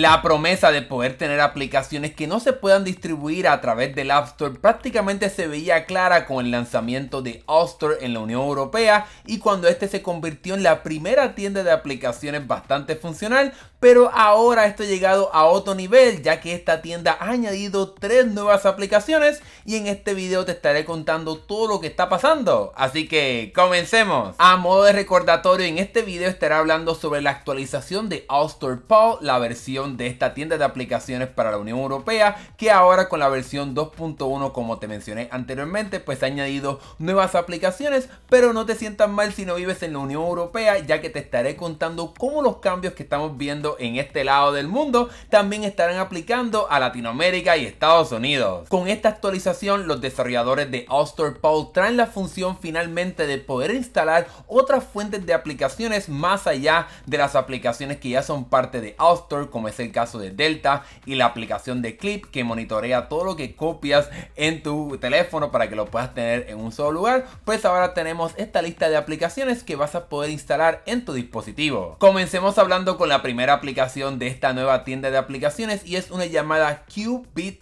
La promesa de poder tener aplicaciones que no se puedan distribuir a través del App Store prácticamente se veía clara con el lanzamiento de App Store en la Unión Europea y cuando este se convirtió en la primera tienda de aplicaciones bastante funcional, pero ahora esto ha llegado a otro nivel ya que esta tienda ha añadido tres nuevas aplicaciones y en este video te estaré contando todo lo que está pasando, así que comencemos. A modo de recordatorio en este video estaré hablando sobre la actualización de App Store Paul, la versión de esta tienda de aplicaciones para la Unión Europea que ahora con la versión 2.1 como te mencioné anteriormente pues ha añadido nuevas aplicaciones pero no te sientas mal si no vives en la Unión Europea ya que te estaré contando cómo los cambios que estamos viendo en este lado del mundo también estarán aplicando a Latinoamérica y Estados Unidos. Con esta actualización los desarrolladores de Store Paul traen la función finalmente de poder instalar otras fuentes de aplicaciones más allá de las aplicaciones que ya son parte de Outdoor como es el caso de Delta y la aplicación de Clip que monitorea todo lo que copias en tu teléfono para que lo puedas tener en un solo lugar, pues ahora tenemos esta lista de aplicaciones que vas a poder instalar en tu dispositivo. Comencemos hablando con la primera aplicación de esta nueva tienda de aplicaciones y es una llamada Qubit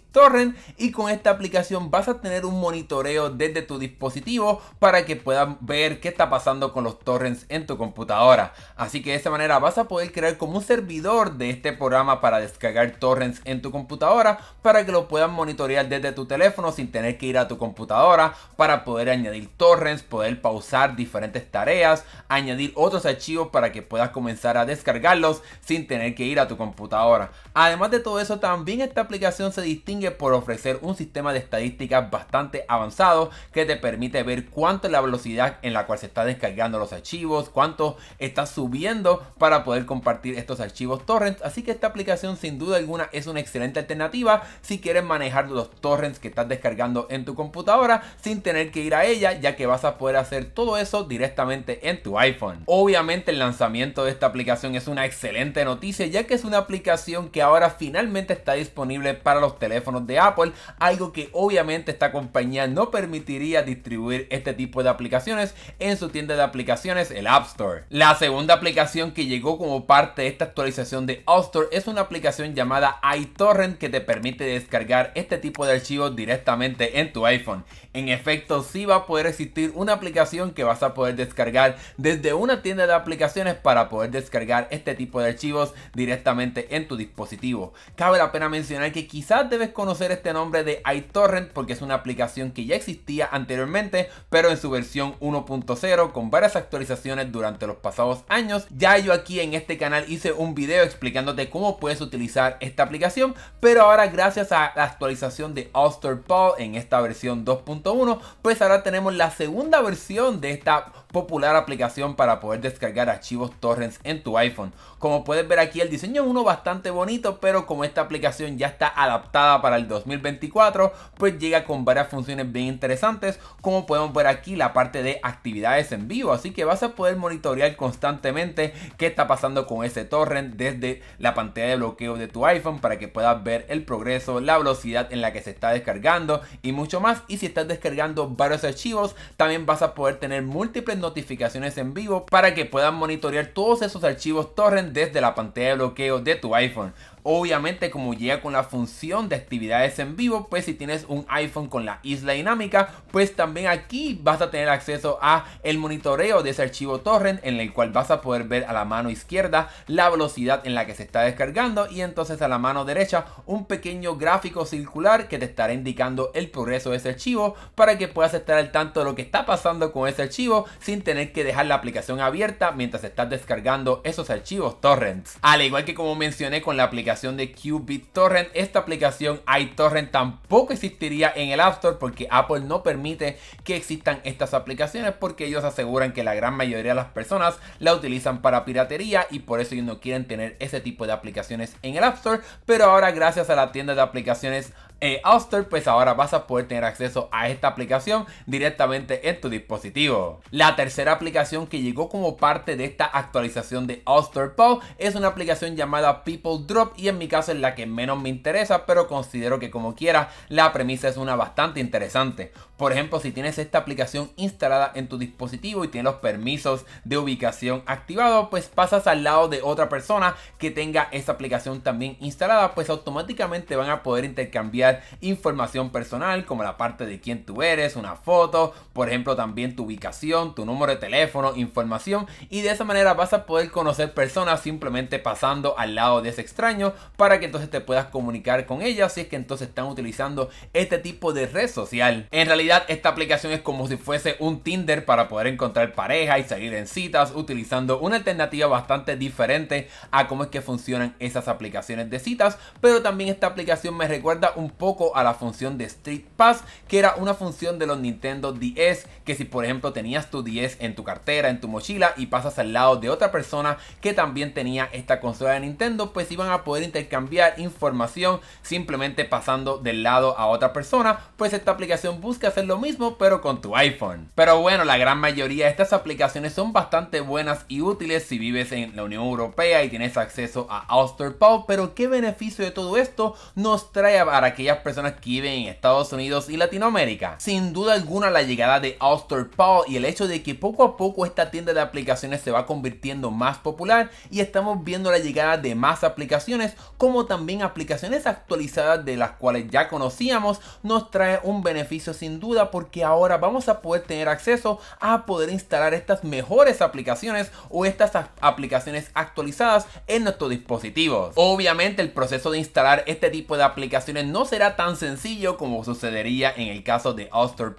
y con esta aplicación vas a tener un monitoreo desde tu dispositivo para que puedas ver qué está pasando con los torrents en tu computadora. Así que de esa manera vas a poder crear como un servidor de este programa para descargar torrents en tu computadora para que lo puedas monitorear desde tu teléfono sin tener que ir a tu computadora para poder añadir torrents, poder pausar diferentes tareas, añadir otros archivos para que puedas comenzar a descargarlos sin tener que ir a tu computadora. Además de todo eso, también esta aplicación se distingue por ofrecer un sistema de estadísticas bastante avanzado que te permite ver cuánto es la velocidad en la cual se está descargando los archivos, cuánto está subiendo para poder compartir estos archivos torrents. Así que esta aplicación sin duda alguna es una excelente alternativa si quieres manejar los torrents que estás descargando en tu computadora sin tener que ir a ella ya que vas a poder hacer todo eso directamente en tu iPhone. Obviamente el lanzamiento de esta aplicación es una excelente noticia ya que es una aplicación que ahora finalmente está disponible para los teléfonos de Apple, algo que obviamente esta compañía no permitiría distribuir este tipo de aplicaciones en su tienda de aplicaciones, el App Store. La segunda aplicación que llegó como parte de esta actualización de App Store es una aplicación llamada iTorrent que te permite descargar este tipo de archivos directamente en tu iPhone. En efecto, si va a poder existir una aplicación que vas a poder descargar desde una tienda de aplicaciones para poder descargar este tipo de archivos directamente en tu dispositivo. Cabe la pena mencionar que quizás debes conocer este nombre de iTorrent porque es una aplicación que ya existía anteriormente, pero en su versión 1.0 con varias actualizaciones durante los pasados años. Ya yo aquí en este canal hice un video explicándote cómo puedes utilizar esta aplicación, pero ahora gracias a la actualización de Auster Paul en esta versión 2.1, pues ahora tenemos la segunda versión de esta popular aplicación para poder descargar archivos torrents en tu iPhone. Como puedes ver aquí el diseño es uno bastante bonito, pero como esta aplicación ya está adaptada para el 2024, pues llega con varias funciones bien interesantes, como podemos ver aquí la parte de actividades en vivo, así que vas a poder monitorear constantemente qué está pasando con ese torrent desde la pantalla de bloqueo de tu iPhone para que puedas ver el progreso, la velocidad en la que se está descargando y mucho más. Y si estás descargando varios archivos, también vas a poder tener múltiples notificaciones en vivo para que puedan monitorear todos esos archivos torrent desde la pantalla de bloqueo de tu iPhone. Obviamente como llega con la función de actividades en vivo, pues si tienes un iPhone con la isla dinámica, pues también aquí vas a tener acceso a el monitoreo de ese archivo torrent en el cual vas a poder ver a la mano izquierda la velocidad en la que se está descargando y entonces a la mano derecha un pequeño gráfico circular que te estará indicando el progreso de ese archivo para que puedas estar al tanto de lo que está pasando con ese archivo sin tener que dejar la aplicación abierta mientras estás descargando esos archivos torrents. Al igual que como mencioné con la aplicación de Qubit Torrent. Esta aplicación iTorrent tampoco existiría en el App Store porque Apple no permite que existan estas aplicaciones porque ellos aseguran que la gran mayoría de las personas la utilizan para piratería y por eso ellos no quieren tener ese tipo de aplicaciones en el App Store. Pero ahora gracias a la tienda de aplicaciones eh, Auster, pues ahora vas a poder tener acceso a esta aplicación directamente en tu dispositivo. La tercera aplicación que llegó como parte de esta actualización de Auster Pulse es una aplicación llamada People Drop y en mi caso es la que menos me interesa, pero considero que como quiera la premisa es una bastante interesante. Por ejemplo, si tienes esta aplicación instalada en tu dispositivo y tienes los permisos de ubicación activados, pues pasas al lado de otra persona que tenga esta aplicación también instalada, pues automáticamente van a poder intercambiar información personal como la parte de quién tú eres, una foto, por ejemplo también tu ubicación, tu número de teléfono, información y de esa manera vas a poder conocer personas simplemente pasando al lado de ese extraño para que entonces te puedas comunicar con ella, si es que entonces están utilizando este tipo de red social. En realidad esta aplicación es como si fuese un Tinder para poder encontrar pareja y salir en citas utilizando una alternativa bastante diferente a cómo es que funcionan esas aplicaciones de citas, pero también esta aplicación me recuerda un poco a la función de Street Pass, que era una función de los Nintendo DS que si por ejemplo tenías tu DS en tu cartera, en tu mochila y pasas al lado de otra persona que también tenía esta consola de Nintendo, pues iban a poder intercambiar información simplemente pasando del lado a otra persona, pues esta aplicación busca hacer lo mismo pero con tu iPhone. Pero bueno, la gran mayoría de estas aplicaciones son bastante buenas y útiles si vives en la Unión Europea y tienes acceso a Auster Power pero ¿qué beneficio de todo esto nos trae para que personas que viven en Estados Unidos y Latinoamérica. Sin duda alguna la llegada de Auster Paul y el hecho de que poco a poco esta tienda de aplicaciones se va convirtiendo más popular y estamos viendo la llegada de más aplicaciones como también aplicaciones actualizadas de las cuales ya conocíamos nos trae un beneficio sin duda porque ahora vamos a poder tener acceso a poder instalar estas mejores aplicaciones o estas aplicaciones actualizadas en nuestros dispositivos. Obviamente el proceso de instalar este tipo de aplicaciones no se tan sencillo como sucedería en el caso de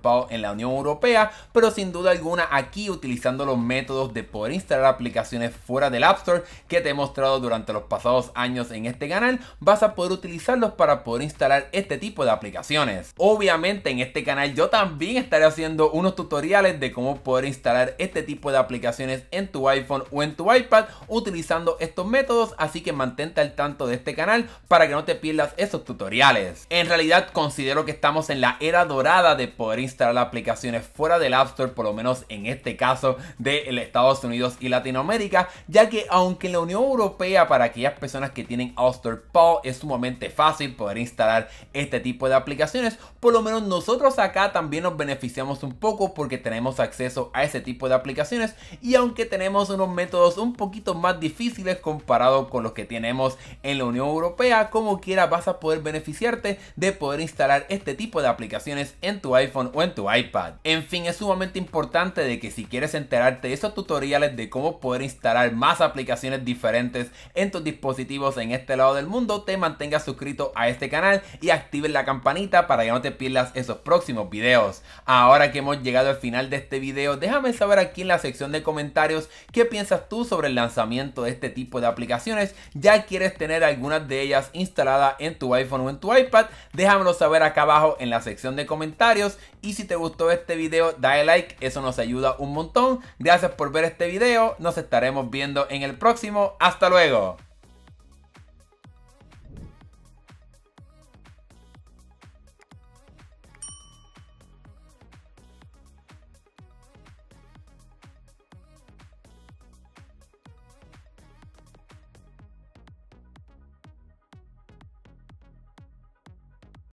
Power en la Unión Europea, pero sin duda alguna aquí utilizando los métodos de poder instalar aplicaciones fuera del App Store que te he mostrado durante los pasados años en este canal, vas a poder utilizarlos para poder instalar este tipo de aplicaciones. Obviamente en este canal yo también estaré haciendo unos tutoriales de cómo poder instalar este tipo de aplicaciones en tu iPhone o en tu iPad utilizando estos métodos, así que mantente al tanto de este canal para que no te pierdas esos tutoriales. En realidad considero que estamos en la era dorada de poder instalar aplicaciones fuera del App Store, por lo menos en este caso de Estados Unidos y Latinoamérica, ya que aunque en la Unión Europea para aquellas personas que tienen App Store es sumamente fácil poder instalar este tipo de aplicaciones, por lo menos nosotros acá también nos beneficiamos un poco porque tenemos acceso a ese tipo de aplicaciones y aunque tenemos unos métodos un poquito más difíciles comparado con los que tenemos en la Unión Europea, como quiera vas a poder beneficiarte de poder instalar este tipo de aplicaciones en tu iPhone o en tu iPad. En fin, es sumamente importante de que si quieres enterarte de esos tutoriales de cómo poder instalar más aplicaciones diferentes en tus dispositivos en este lado del mundo, te mantengas suscrito a este canal y actives la campanita para que no te pierdas esos próximos videos. Ahora que hemos llegado al final de este video, déjame saber aquí en la sección de comentarios qué piensas tú sobre el lanzamiento de este tipo de aplicaciones. ¿Ya quieres tener algunas de ellas instaladas en tu iPhone o en tu iPad? Déjamelo saber acá abajo en la sección de comentarios. Y si te gustó este video, dale like, eso nos ayuda un montón. Gracias por ver este video, nos estaremos viendo en el próximo. ¡Hasta luego!